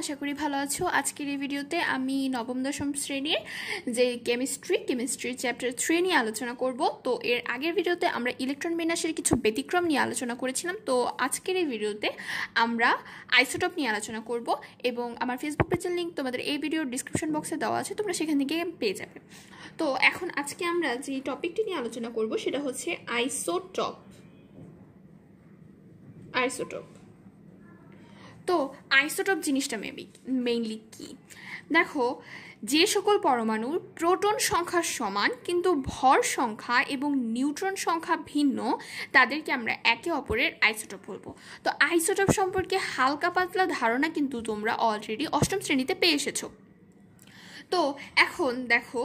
আশা করি ভালো আছো আজকের এই ভিডিওতে আমি নবম দশম শ্রেণীর যে কেমিস্ট্রি কেমিস্ট্রি চ্যাপ্টার থ্রি নিয়ে আলোচনা করব তো এর আগের ভিডিওতে আমরা ইলেকট্রন বিন্যাসের কিছু ব্যতিক্রম নিয়ে আলোচনা করেছিলাম তো আজকের এই ভিডিওতে আমরা আইসোটপ নিয়ে আলোচনা করব এবং আমার ফেসবুক পেজের লিঙ্ক তোমাদের এই ভিডিওর ডিসক্রিপশন বক্সে দেওয়া আছে তোমরা সেখান থেকে পেয়ে যাবে তো এখন আজকে আমরা যে টপিকটি নিয়ে আলোচনা করব সেটা হচ্ছে আইসোটপ আইসোটপ তো আইসোটপ জিনিসটা মেবি মেইনলি কি দেখো যে সকল পরমাণুর প্রোটন সংখ্যা সমান কিন্তু ভর সংখ্যা এবং নিউট্রন সংখ্যা ভিন্ন তাদেরকে আমরা একে অপরের আইসোটপ বলবো তো আইসোটপ সম্পর্কে হালকা পাতলা ধারণা কিন্তু তোমরা অলরেডি অষ্টম শ্রেণীতে পেয়ে এসেছো তো এখন দেখো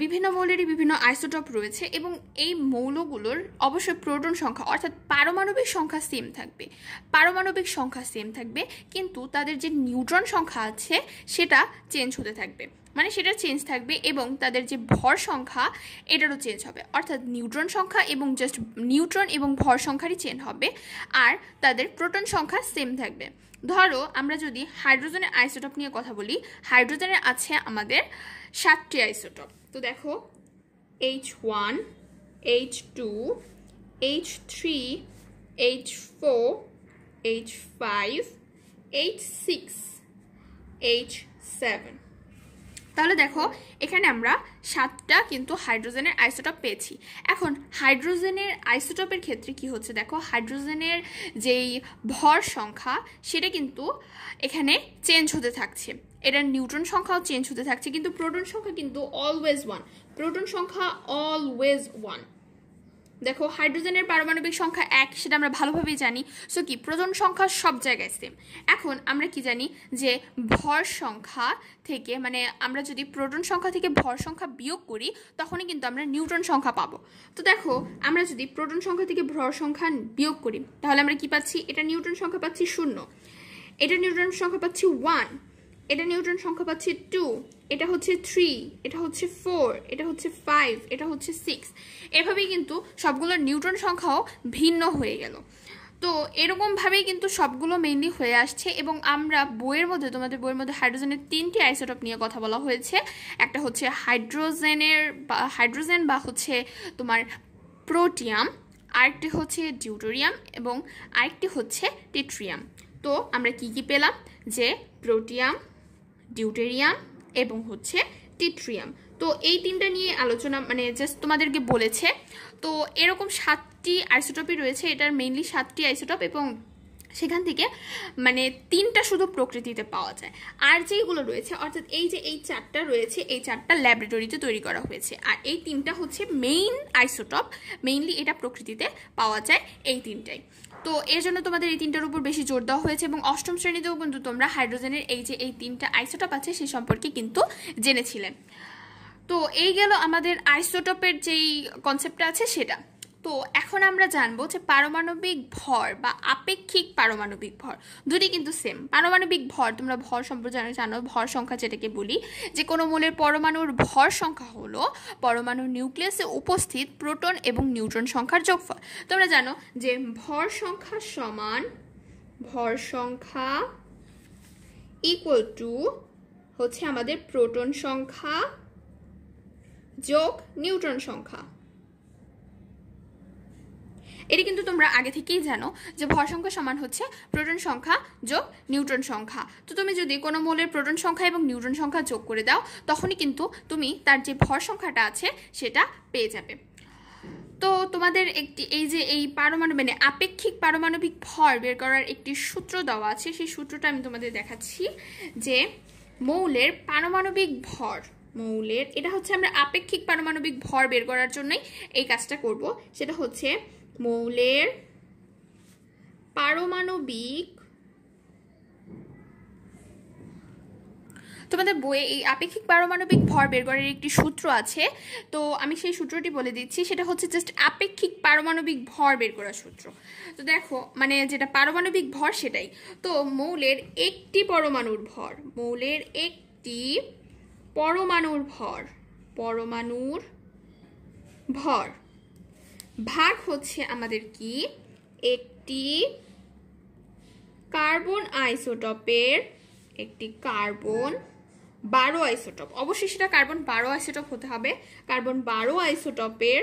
বিভিন্ন মৌলেরই বিভিন্ন আইসোটপ রয়েছে এবং এই মৌলগুলোর অবশ্যই প্রোটন সংখ্যা অর্থাৎ পারমাণবিক সংখ্যা সেম থাকবে পারমাণবিক সংখ্যা সেম থাকবে কিন্তু তাদের যে নিউট্রন সংখ্যা আছে সেটা চেঞ্জ হতে থাকবে মানে সেটা চেঞ্জ থাকবে এবং তাদের যে ভর সংখ্যা এটারও চেঞ্জ হবে অর্থাৎ নিউট্রন সংখ্যা এবং জাস্ট নিউট্রন এবং ভর সংখ্যারই চেঞ্জ হবে আর তাদের প্রোটন সংখ্যা সেম থাকবে ধরো আমরা যদি হাইড্রোজেনের আইসোটপ নিয়ে কথা বলি হাইড্রোজেনের আছে আমাদের সাতটি আইসোটপ তো দেখো H one H two H three H four H five H six H seven তাহলে দেখো এখানে আমরা সাতটা কিন্তু হাইড্রোজেনের আইসোটপ পেয়েছি এখন হাইড্রোজেনের আইসোটপের ক্ষেত্রে কি হচ্ছে দেখো হাইড্রোজেনের যেই ভর সংখ্যা সেটা কিন্তু এখানে চেঞ্জ হতে থাকছে এটার নিউট্রন সংখ্যাও চেঞ্জ হতে থাকছে কিন্তু প্রোটন সংখ্যা কিন্তু অলওয়েজ ওয়ান প্রোটন সংখ্যা অলওয়েজ ওয়ান দেখো হাইড্রোজেনের পারমাণবিক সংখ্যা এক সেটা আমরা ভালোভাবেই জানি সো কি প্রজন সংখ্যা সব জায়গায় সেম এখন আমরা কি জানি যে ভর সংখ্যা থেকে মানে আমরা যদি প্রোটন সংখ্যা থেকে ভর সংখ্যা বিয়োগ করি তখনই কিন্তু আমরা নিউট্রন সংখ্যা পাবো তো দেখো আমরা যদি প্রোটন সংখ্যা থেকে ভর সংখ্যা বিয়োগ করি তাহলে আমরা কি পাচ্ছি এটা নিউট্রন সংখ্যা পাচ্ছি শূন্য এটা নিউট্রন সংখ্যা পাচ্ছি ওয়ান এটা নিউটন সংখ্যা পাচ্ছি টু এটা হচ্ছে থ্রি এটা হচ্ছে ফোর এটা হচ্ছে ফাইভ এটা হচ্ছে সিক্স এভাবেই কিন্তু সবগুলোর নিউটন সংখ্যাও ভিন্ন হয়ে গেল তো এরকমভাবেই কিন্তু সবগুলো মেনলি হয়ে আসছে এবং আমরা বইয়ের মধ্যে তোমাদের বইয়ের মধ্যে হাইড্রোজেনের তিনটি আইসোটপ নিয়ে কথা বলা হয়েছে একটা হচ্ছে হাইড্রোজেনের বা হাইড্রোজেন বা হচ্ছে তোমার প্রোটিয়াম আরেকটি হচ্ছে ডিউটোরিয়াম এবং আরেকটি হচ্ছে টিট্রিয়াম তো আমরা কি কি পেলাম যে প্রোটিয়াম ডিউটেরিয়াম এবং হচ্ছে টিট্রিয়াম তো এই তিনটা নিয়ে আলোচনা মানে জাস্ট তোমাদেরকে বলেছে তো এরকম সাতটি আইসোটপই রয়েছে এটার মেইনলি সাতটি আইসোটপ এবং সেখান থেকে মানে তিনটা শুধু প্রকৃতিতে পাওয়া যায় আর যেইগুলো রয়েছে অর্থাৎ এই যে এই চারটা রয়েছে এই চারটা ল্যাবরেটরিতে তৈরি করা হয়েছে আর এই তিনটা হচ্ছে মেইন আইসোটপ মেইনলি এটা প্রকৃতিতে পাওয়া যায় এই তিনটাই তো এর জন্য তোমাদের এই তিনটার উপর বেশি জোর দেওয়া হয়েছে এবং অষ্টম শ্রেণীতেও কিন্তু তোমরা হাইড্রোজেনের এই যে এই তিনটা আইসোটপ আছে সে সম্পর্কে কিন্তু জেনেছিলে তো এই গেল আমাদের আইসোটপের যেই কনসেপ্টটা আছে সেটা তো এখন আমরা জানবো যে পারমাণবিক ভর বা আপেক্ষিক পারমাণবিক ভর দুটি কিন্তু সেম পারমাণবিক ভর তোমরা ভর সম্পর্কে জানো ভর সংখ্যা যেটাকে বলি যে কোনো মূলের পরমাণুর ভর সংখ্যা হলো পরমাণুর নিউক্লিয়াসে উপস্থিত প্রোটন এবং নিউট্রন সংখ্যার যোগফল তোমরা জানো যে ভর সংখ্যা সমান ভর সংখ্যা ইকুয়াল টু হচ্ছে আমাদের প্রোটন সংখ্যা যোগ নিউট্রন সংখ্যা এটি কিন্তু তোমরা আগে থেকেই জানো যে ভর সংখ্যা সমান হচ্ছে প্রোটন সংখ্যা যোগ নিউট্রন সংখ্যা তো তুমি যদি কোনো মোলের প্রোটন সংখ্যা এবং নিউট্রন সংখ্যা যোগ করে দাও তখনই কিন্তু তুমি তার যে ভর সংখ্যাটা আছে সেটা পেয়ে যাবে তো তোমাদের একটি এই যে এই পারমাণবিক মানে আপেক্ষিক পারমাণবিক ভর বের করার একটি সূত্র দেওয়া আছে সেই সূত্রটা আমি তোমাদের দেখাচ্ছি যে মৌলের পারমাণবিক ভর মৌলের এটা হচ্ছে আমরা আপেক্ষিক পারমাণবিক ভর বের করার জন্যই এই কাজটা করব সেটা হচ্ছে মৌলের পারমাণবিক তোমাদের বইয়ে এই আপেক্ষিক পারমাণবিক ভর বের করার একটি সূত্র আছে তো আমি সেই সূত্রটি বলে দিচ্ছি সেটা হচ্ছে জাস্ট আপেক্ষিক পারমাণবিক ভর বের করার সূত্র তো দেখো মানে যেটা পারমাণবিক ভর সেটাই তো মৌলের একটি পরমাণুর ভর মৌলের একটি পরমাণুর ভর পরমাণুর ভর ভাগ হচ্ছে আমাদের কি একটি কার্বন আইসোটপের একটি কার্বন বারো আইসোটপ অবশ্যই সেটা কার্বন বারো আইসোটপ হতে হবে কার্বন বারো আইসোটপের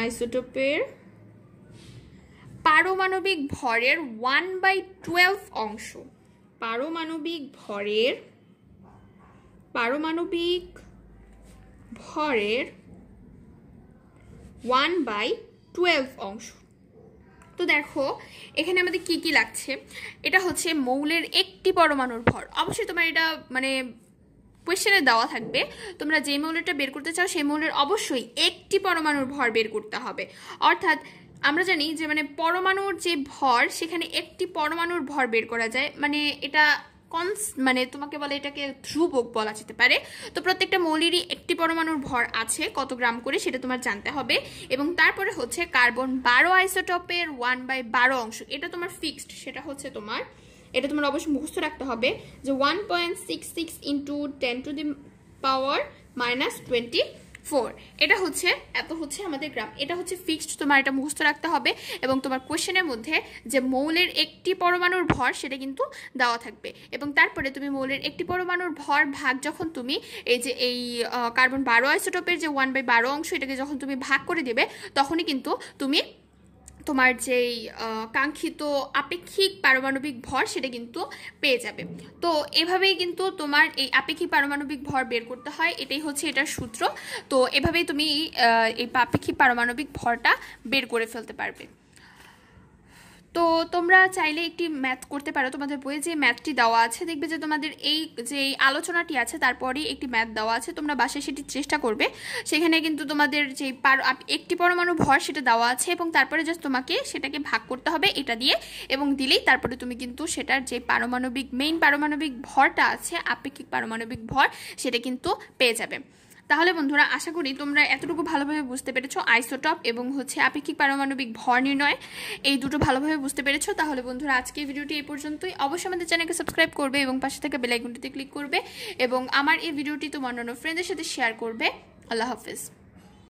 আইসোটপের পারমাণবিক ভরের ওয়ান বাই টুয়েলভ অংশ পারমাণবিক ভরের পারমাণবিক ভরের ওয়ান বাই টুয়েলভ অংশ তো দেখো এখানে আমাদের কি কি লাগছে এটা হচ্ছে মৌলের একটি পরমাণুর ভর অবশ্যই তোমার এটা মানে কোয়েশ্চেনে দেওয়া থাকবে তোমরা যে মৌলটা বের করতে চাও সেই মৌলের অবশ্যই একটি পরমাণুর ভর বের করতে হবে অর্থাৎ আমরা জানি যে মানে পরমাণুর যে ভর সেখানে একটি পরমাণুর ভর বের করা যায় মানে এটা কনস মানে তোমাকে বলে এটাকে ধ্রুবক বলা যেতে পারে তো প্রত্যেকটা মৌলেরই একটি পরমাণুর ভর আছে কত গ্রাম করে সেটা তোমার জানতে হবে এবং তারপরে হচ্ছে কার্বন বারো আইসোটপের ওয়ান বাই বারো অংশ এটা তোমার ফিক্সড সেটা হচ্ছে তোমার এটা তোমার অবশ্যই মুখস্থ রাখতে হবে যে one point six six into ten to the power minus twenty four এটা হচ্ছে এত হচ্ছে আমাদের গ্রাম এটা হচ্ছে ফিক্সড তোমার এটা মুখস্থ রাখতে হবে এবং তোমার কোয়েশনের মধ্যে যে মৌলের একটি পরমাণুর ভর সেটা কিন্তু দেওয়া থাকবে এবং তারপরে তুমি মৌলের একটি পরমাণুর ভর ভাগ যখন তুমি এই যে এই কার্বন বারো আইসোটোপের যে ওয়ান বাই বারো অংশ এটাকে যখন তুমি ভাগ করে দেবে তখনই কিন্তু তুমি তোমার যেই কাঙ্ক্ষিত আপেক্ষিক পারমাণবিক ভর সেটা কিন্তু পেয়ে যাবে তো এভাবেই কিন্তু তোমার এই আপেক্ষিক পারমাণবিক ভর বের করতে হয় এটাই হচ্ছে এটার সূত্র তো এভাবেই তুমি এই আপেক্ষিক পারমাণবিক ভরটা বের করে ফেলতে পারবে তো তোমরা চাইলে একটি ম্যাথ করতে পারো তোমাদের বইয়ে যে ম্যাথটি দেওয়া আছে দেখবে যে তোমাদের এই যে আলোচনাটি আছে তারপরেই একটি ম্যাথ দেওয়া আছে তোমরা বাসায় সেটি চেষ্টা করবে সেখানে কিন্তু তোমাদের যে একটি পরমাণু ভর সেটা দেওয়া আছে এবং তারপরে জাস্ট তোমাকে সেটাকে ভাগ করতে হবে এটা দিয়ে এবং দিলেই তারপরে তুমি কিন্তু সেটার যে পারমাণবিক মেইন পারমাণবিক ভরটা আছে আপেক্ষিক পারমাণবিক ভর সেটা কিন্তু পেয়ে যাবে তাহলে বন্ধুরা আশা করি তোমরা এতটুকু ভালোভাবে বুঝতে পেরেছো আইসোটপ এবং হচ্ছে আপেক্ষিক পারমাণবিক ভর নির্ণয় এই দুটো ভালোভাবে বুঝতে পেরেছো তাহলে বন্ধুরা আজকে ভিডিওটি এই পর্যন্তই অবশ্যই আমাদের চ্যানেলকে সাবস্ক্রাইব করবে এবং পাশে থাকা বেলাইকনটিতে ক্লিক করবে এবং আমার এই ভিডিওটি তোমার অন্য ফ্রেন্ডের সাথে শেয়ার করবে আল্লাহ হাফেজ